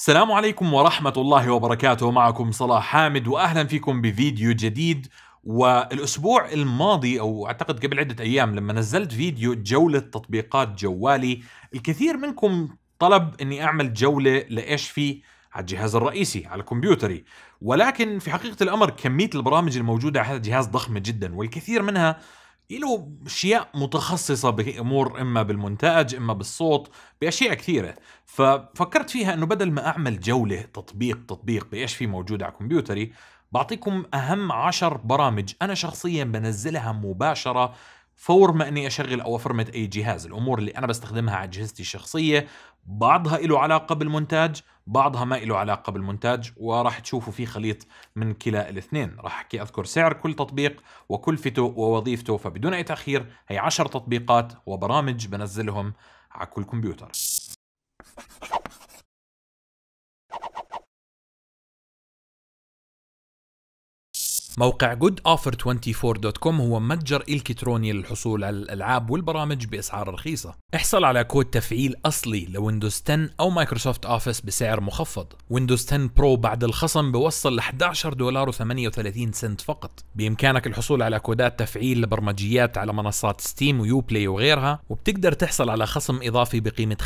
السلام عليكم ورحمة الله وبركاته معكم صلاح حامد وأهلا فيكم بفيديو جديد والأسبوع الماضي أو أعتقد قبل عدة أيام لما نزلت فيديو جولة تطبيقات جوالي الكثير منكم طلب أني أعمل جولة لإيش فيه على الجهاز الرئيسي على الكمبيوتري ولكن في حقيقة الأمر كمية البرامج الموجودة على هذا الجهاز ضخمة جدا والكثير منها له اشياء متخصصه بامور اما بالمونتاج اما بالصوت باشياء كثيره ففكرت فيها انه بدل ما اعمل جوله تطبيق تطبيق بايش في موجود على كمبيوتري بعطيكم اهم عشر برامج انا شخصيا بنزلها مباشره فور ما اني اشغل او افرمت اي جهاز الامور اللي انا بستخدمها على اجهزتي الشخصيه بعضها له علاقه بالمونتاج بعضها ما له علاقة بالمونتاج وراح تشوفوا في خليط من كلا الاثنين راح أحكي أذكر سعر كل تطبيق وكلفته ووظيفته فبدون أي تأخير هي عشر تطبيقات وبرامج بنزلهم على كل كمبيوتر موقع goodoffer24.com هو متجر الكتروني للحصول على الالعاب والبرامج باسعار رخيصه. احصل على كود تفعيل اصلي لويندوز 10 او مايكروسوفت اوفيس بسعر مخفض. ويندوز 10 برو بعد الخصم بوصل ل 11 دولار و38 سنت فقط. بامكانك الحصول على كودات تفعيل لبرمجيات على منصات ستيم ويو بلاي وغيرها، وبتقدر تحصل على خصم اضافي بقيمه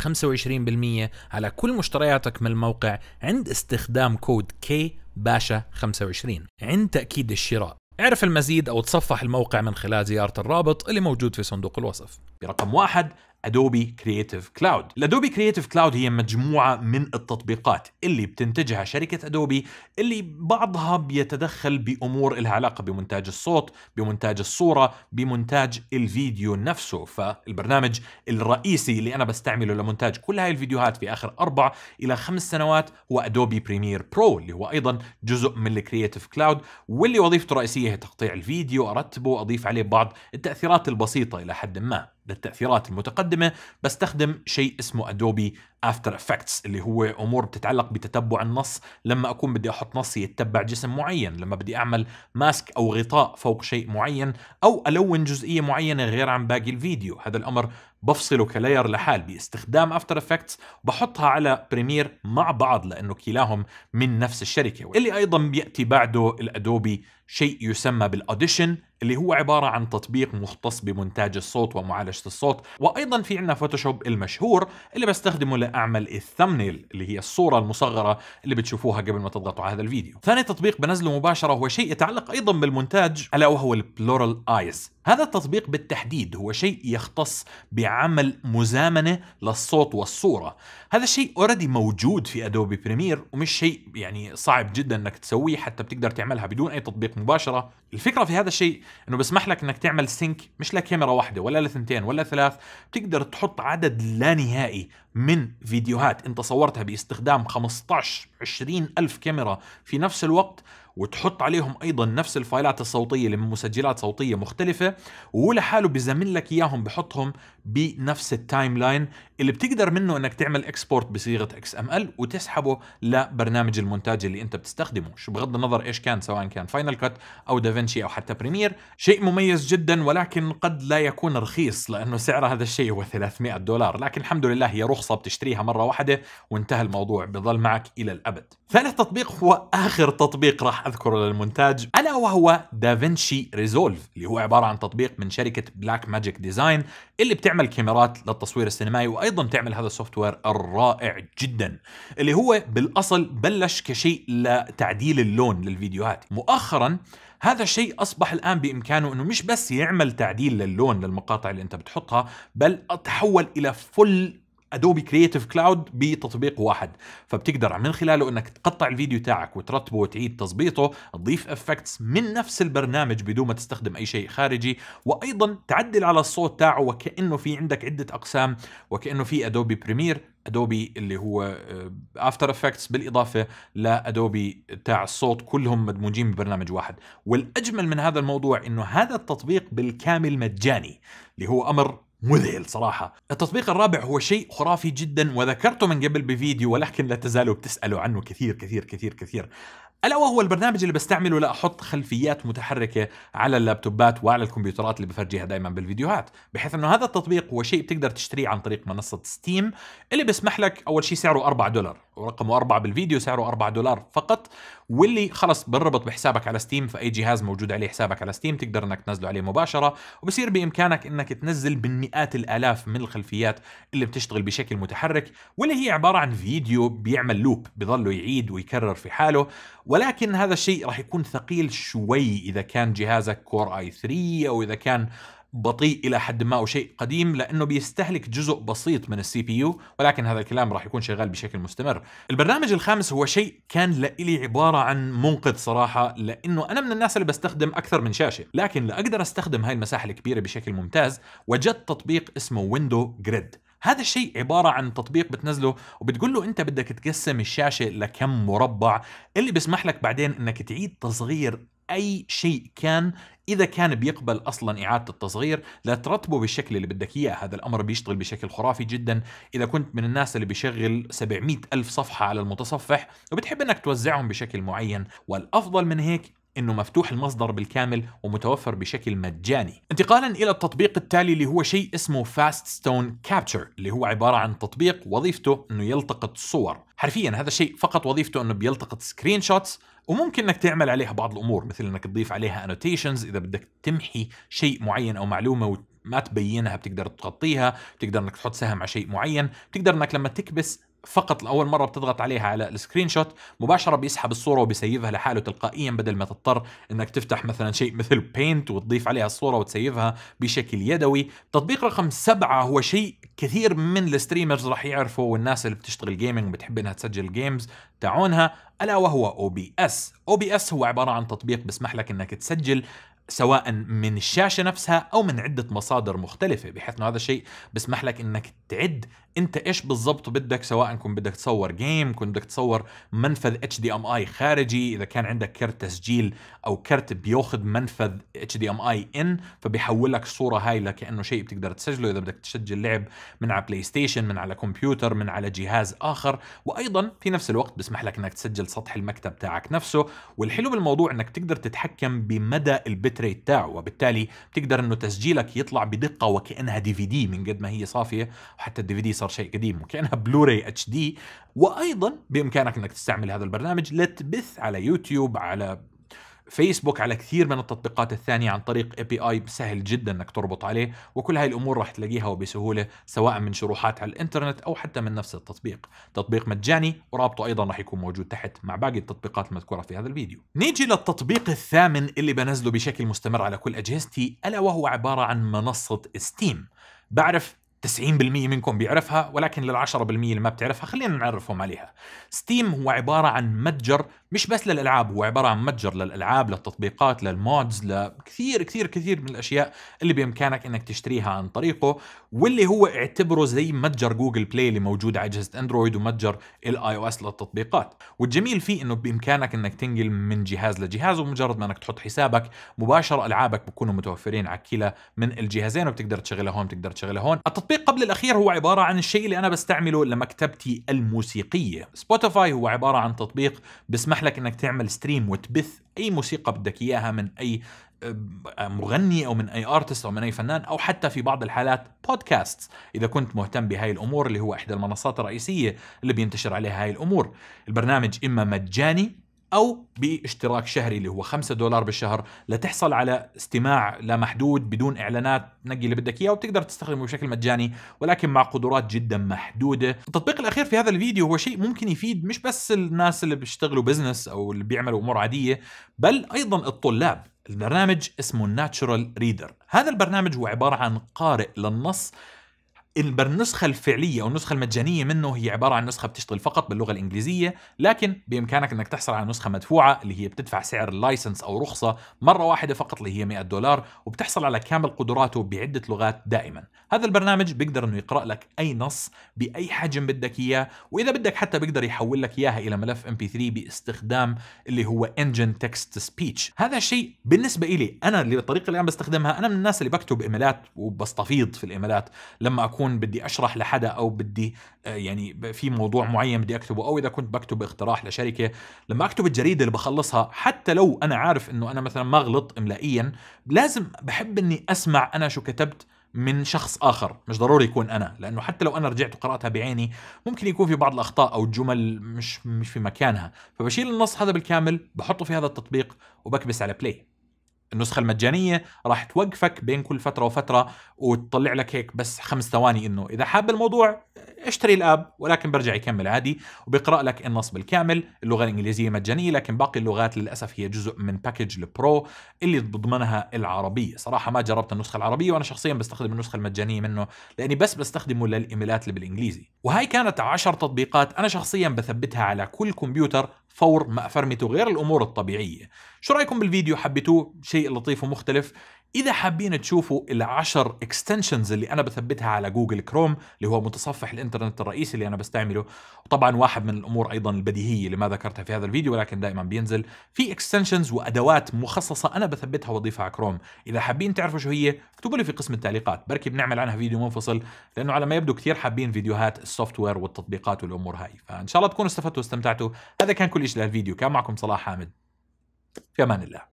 25% على كل مشترياتك من الموقع عند استخدام كود كي باشا 25 عند تأكيد الشراء اعرف المزيد أو تصفح الموقع من خلال زيارة الرابط اللي موجود في صندوق الوصف برقم واحد ادوبي كرييتيف كلاود الادوبي كرييتيف كلاود هي مجموعه من التطبيقات اللي بتنتجها شركه ادوبي اللي بعضها بيتدخل بامور لها علاقه بمونتاج الصوت بمونتاج الصوره بمونتاج الفيديو نفسه فالبرنامج الرئيسي اللي انا بستعمله لمونتاج كل هاي الفيديوهات في اخر اربع الى خمس سنوات هو ادوبي بريمير برو اللي هو ايضا جزء من الكرييتيف كلاود واللي وظيفته الرئيسيه هي تقطيع الفيديو ارتبه واضيف عليه بعض التاثيرات البسيطه الى حد ما للتأثيرات المتقدمة بستخدم شيء اسمه ادوبي افتر افكتس اللي هو امور بتتعلق بتتبع النص لما اكون بدي احط نص يتبع جسم معين لما بدي اعمل ماسك او غطاء فوق شيء معين او الون جزئيه معينه غير عن باقي الفيديو هذا الامر بفصله كلاير لحال باستخدام افتر افكتس بحطها على بريمير مع بعض لانه كلاهم من نفس الشركه اللي ايضا بياتي بعده الادوبي شيء يسمى بالاوديشن اللي هو عبارة عن تطبيق مختص بمونتاج الصوت ومعالجة الصوت وأيضا في عندنا فوتوشوب المشهور اللي بستخدمه اعمل الثمنيل اللي هي الصوره المصغره اللي بتشوفوها قبل ما تضغطوا على هذا الفيديو ثاني تطبيق بنزله مباشره هو شيء يتعلق ايضا بالمونتاج الا وهو البلورال ايز هذا التطبيق بالتحديد هو شيء يختص بعمل مزامنه للصوت والصوره، هذا الشيء اوريدي موجود في ادوبي بريمير ومش شيء يعني صعب جدا انك تسويه حتى بتقدر تعملها بدون اي تطبيق مباشره، الفكره في هذا الشيء انه بسمح لك انك تعمل سينك مش لكاميرا واحده ولا لثنتين ولا ثلاث، بتقدر تحط عدد لا نهائي من فيديوهات انت صورتها باستخدام 15 20 ألف كاميرا في نفس الوقت وتحط عليهم ايضا نفس الفايلات الصوتيه اللي من مسجلات صوتيه مختلفه ولحاله بيزمن لك اياهم بحطهم بنفس التايم لاين اللي بتقدر منه انك تعمل اكسبورت بصيغه اكس ام ال وتسحبه لبرنامج المونتاج اللي انت بتستخدمه شو بغض النظر ايش كان سواء كان فاينل كات او دافنشي او حتى بريمير شيء مميز جدا ولكن قد لا يكون رخيص لانه سعر هذا الشيء هو 300 دولار لكن الحمد لله هي رخصه بتشتريها مره واحده وانتهى الموضوع بضل معك الى الابد ثالث تطبيق هو اخر تطبيق راح اذكره للمونتاج الا وهو دافنشي ريزولف اللي هو عباره عن تطبيق من شركه بلاك ماجيك ديزاين اللي بتعمل كاميرات للتصوير السينمائي ايضا تعمل هذا السوفت وير الرائع جدا اللي هو بالاصل بلش كشيء لتعديل اللون للفيديوهات مؤخرا هذا الشيء اصبح الان بامكانه انه مش بس يعمل تعديل للون للمقاطع اللي انت بتحطها بل تحول الى فل ادوبي كرييتيف كلاود بتطبيق واحد فبتقدر من خلاله انك تقطع الفيديو تاعك وترتبه وتعيد تظبيطه تضيف افكتس من نفس البرنامج بدون ما تستخدم اي شيء خارجي وايضا تعدل على الصوت تاعه وكانه في عندك عده اقسام وكانه في ادوبي بريمير ادوبي اللي هو افتر آه، افكتس بالاضافه لادوبي تاع الصوت كلهم مدموجين ببرنامج واحد والاجمل من هذا الموضوع انه هذا التطبيق بالكامل مجاني اللي هو امر مذهل صراحة التطبيق الرابع هو شيء خرافي جدا وذكرته من قبل بفيديو ولكن لا تزالوا بتسألوا عنه كثير كثير كثير كثير الا وهو البرنامج اللي بستعمله لاحط خلفيات متحركه على اللابتوبات وعلى الكمبيوترات اللي بفرجيها دائما بالفيديوهات بحيث انه هذا التطبيق هو شيء بتقدر تشتريه عن طريق منصه ستيم اللي بسمح لك اول شيء سعره 4 دولار ورقمه 4 بالفيديو سعره 4 دولار فقط واللي خلص بنربط بحسابك على ستيم فاي جهاز موجود عليه حسابك على ستيم تقدر انك تنزله عليه مباشره وبصير بامكانك انك تنزل بالمئات الالاف من الخلفيات اللي بتشتغل بشكل متحرك واللي هي عباره عن فيديو بيعمل لوب بضله يعيد ويكرر في حاله ولكن هذا الشيء راح يكون ثقيل شوي اذا كان جهازك كور اي 3 او اذا كان بطيء الى حد ما او شيء قديم لانه بيستهلك جزء بسيط من السي بي يو ولكن هذا الكلام راح يكون شغال بشكل مستمر. البرنامج الخامس هو شيء كان لإلي عباره عن منقذ صراحه لانه انا من الناس اللي بستخدم اكثر من شاشه، لكن لاقدر استخدم هاي المساحه الكبيره بشكل ممتاز وجدت تطبيق اسمه ويندو جريد. هذا الشيء عبارة عن تطبيق بتنزله وبتقول له أنت بدك تقسم الشاشة لكم مربع اللي بيسمح لك بعدين أنك تعيد تصغير اي شيء كان اذا كان بيقبل اصلا اعاده التصغير لا ترتبه بالشكل اللي بدك اياه هذا الامر بيشتغل بشكل خرافي جدا اذا كنت من الناس اللي بيشغل 700 الف صفحه على المتصفح وبتحب انك توزعهم بشكل معين والافضل من هيك انه مفتوح المصدر بالكامل ومتوفر بشكل مجاني. انتقالا الى التطبيق التالي اللي هو شيء اسمه فاست ستون كابتشر اللي هو عباره عن تطبيق وظيفته انه يلتقط صور. حرفيا هذا الشيء فقط وظيفته انه بيلتقط سكرين شوتس وممكن انك تعمل عليها بعض الامور مثل انك تضيف عليها انوتيشنز اذا بدك تمحي شيء معين او معلومه ما تبينها بتقدر تغطيها بتقدر انك تحط سهم على شيء معين بتقدر انك لما تكبس فقط لاول مره بتضغط عليها على السكرين شوت مباشره بيسحب الصوره وبيسيفها لحاله تلقائيا بدل ما تضطر انك تفتح مثلا شيء مثل بينت وتضيف عليها الصوره وتسيفها بشكل يدوي تطبيق رقم سبعة هو شيء كثير من الستريمرز راح يعرفوا والناس اللي بتشتغل جيمنج وبتحب انها تسجل جيمز تاعونها الا وهو او بي اس او بي اس هو عباره عن تطبيق بيسمح لك انك تسجل سواء من الشاشه نفسها او من عده مصادر مختلفه بحيث انه هذا الشيء بيسمح لك انك تعد انت ايش بالضبط بدك سواء كنت بدك تصور جيم كنت بدك تصور منفذ اتش دي ام اي خارجي اذا كان عندك كرت تسجيل او كرت بياخذ منفذ اتش دي ام اي ان فبيحول لك الصوره هاي لكانه شيء بتقدر تسجله اذا بدك تسجل لعب من على بلاي ستيشن من على كمبيوتر من على جهاز اخر وايضا في نفس الوقت بسمح لك انك تسجل سطح المكتب تاعك نفسه والحلو بالموضوع انك تقدر تتحكم بمدى البتريت تاعه وبالتالي بتقدر انه تسجيلك يطلع بدقه وكانها دي في دي من قد ما هي صافيه وحتى الدي في دي صار شيء قديم وكانها بلوراي اتش دي وايضا بامكانك انك تستعمل هذا البرنامج لتبث على يوتيوب على فيسبوك على كثير من التطبيقات الثانيه عن طريق اي بي اي سهل جدا انك تربط عليه وكل هاي الامور راح تلاقيها وبسهوله سواء من شروحات على الانترنت او حتى من نفس التطبيق تطبيق مجاني ورابطه ايضا راح يكون موجود تحت مع باقي التطبيقات المذكوره في هذا الفيديو نيجي للتطبيق الثامن اللي بنزله بشكل مستمر على كل اجهزتي الا وهو عباره عن منصه ستيم بعرف 90% منكم بيعرفها ولكن لل10% اللي ما بتعرفها خلينا نعرفهم عليها. ستيم هو عبارة عن متجر مش بس للألعاب هو عبارة عن متجر للألعاب للتطبيقات للمودز لكثير كثير كثير من الأشياء اللي بإمكانك إنك تشتريها عن طريقه واللي هو اعتبره زي متجر جوجل بلاي اللي موجود على أجهزة أندرويد ومتجر الآي أو إس للتطبيقات والجميل فيه إنه بإمكانك إنك تنقل من جهاز لجهاز ومجرد ما إنك تحط حسابك مباشرة ألعابك بكونوا متوفرين على كلا من الجهازين وبتقدر تشغلها هون بتقدر تشغلها هون التطبيق قبل الأخير هو عبارة عن الشيء اللي أنا بستعمله لمكتبتي الموسيقية سبوتيفاي هو عبارة عن تطبيق بسمح لك أنك تعمل ستريم وتبث أي موسيقى بدك إياها من أي آه، مغني او من اي ارتست او من اي فنان او حتى في بعض الحالات بودكاست اذا كنت مهتم بهاي الامور اللي هو احدى المنصات الرئيسيه اللي بينتشر عليها هاي الامور البرنامج اما مجاني او باشتراك شهري اللي هو 5 دولار بالشهر لتحصل على استماع لا محدود بدون اعلانات نقي اللي بدك اياه وبتقدر تستخدمه بشكل مجاني ولكن مع قدرات جدا محدوده التطبيق الاخير في هذا الفيديو هو شيء ممكن يفيد مش بس الناس اللي بيشتغلوا بزنس او اللي بيعملوا امور عاديه بل ايضا الطلاب البرنامج اسمه Natural ريدر هذا البرنامج هو عبارة عن قارئ للنص النسخة الفعلية أو النسخة المجانية منه هي عبارة عن نسخة بتشتغل فقط باللغة الإنجليزية لكن بإمكانك أنك تحصل على نسخة مدفوعة اللي هي بتدفع سعر اللايسنس أو رخصة مرة واحدة فقط اللي هي 100 دولار وبتحصل على كامل قدراته بعدة لغات دائما هذا البرنامج بيقدر أنه يقرأ لك أي نص بأي حجم بدك إياه وإذا بدك حتى بيقدر يحول لك إياها إلى ملف MP3 باستخدام اللي هو Engine Text Speech هذا الشيء بالنسبة إلي أنا اللي الطريقة اللي أنا بستخدمها أنا من الناس اللي بكتب إيميلات وبستفيض في الإيميلات لما أكون اكون بدي اشرح لحدا او بدي آه، يعني في موضوع معين بدي اكتبه او اذا كنت بكتب اقتراح لشركه لما اكتب الجريده اللي بخلصها حتى لو انا عارف انه انا مثلا ما غلط املائيا لازم بحب اني اسمع انا شو كتبت من شخص اخر مش ضروري يكون انا لانه حتى لو انا رجعت وقراتها بعيني ممكن يكون في بعض الاخطاء او الجمل مش مش في مكانها فبشيل النص هذا بالكامل بحطه في هذا التطبيق وبكبس على بلاي النسخة المجانية راح توقفك بين كل فترة وفترة وتطلع لك هيك بس خمس ثواني انه اذا حاب الموضوع اشتري الاب ولكن برجع يكمل عادي وبيقرا لك النص بالكامل اللغه الانجليزيه مجانيه لكن باقي اللغات للاسف هي جزء من باكج البرو اللي بضمنها العربيه صراحه ما جربت النسخه العربيه وانا شخصيا بستخدم النسخه المجانيه منه لاني بس بستخدمه للايميلات اللي بالانجليزي وهاي كانت 10 تطبيقات انا شخصيا بثبتها على كل كمبيوتر فور ما افرمته غير الامور الطبيعيه شو رايكم بالفيديو حبيتوه شيء لطيف ومختلف إذا حابين تشوفوا العشر اكستنشنز اللي أنا بثبتها على جوجل كروم اللي هو متصفح الإنترنت الرئيسي اللي أنا بستعمله وطبعا واحد من الأمور أيضا البديهية اللي ما ذكرتها في هذا الفيديو ولكن دائما بينزل في اكستنشنز وأدوات مخصصة أنا بثبتها وأضيفها على كروم إذا حابين تعرفوا شو هي اكتبوا لي في قسم التعليقات بركي بنعمل عنها فيديو منفصل لأنه على ما يبدو كثير حابين فيديوهات السوفت وير والتطبيقات والأمور هاي فإن شاء الله تكونوا استفدتوا واستمتعتوا هذا كان كل شيء لهالفيديو كان معكم صلاح حامد في أمان الله